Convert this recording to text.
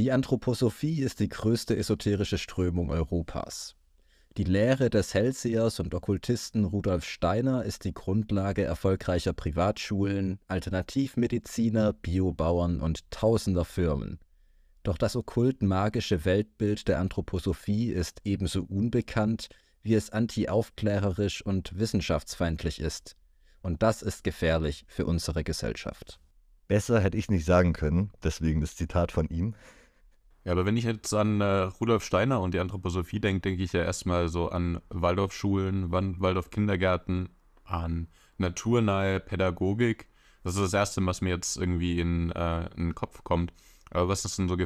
Die Anthroposophie ist die größte esoterische Strömung Europas. Die Lehre des Hellsehers und Okkultisten Rudolf Steiner ist die Grundlage erfolgreicher Privatschulen, Alternativmediziner, Biobauern und tausender Firmen. Doch das okkult-magische Weltbild der Anthroposophie ist ebenso unbekannt, wie es antiaufklärerisch und wissenschaftsfeindlich ist. Und das ist gefährlich für unsere Gesellschaft. Besser hätte ich nicht sagen können, deswegen das Zitat von ihm. Ja, aber wenn ich jetzt an äh, Rudolf Steiner und die Anthroposophie denke, denke ich ja erstmal so an Waldorfschulen, Waldorf-Kindergärten, an naturnahe Pädagogik. Das ist das Erste, was mir jetzt irgendwie in, äh, in den Kopf kommt. Aber was ist denn so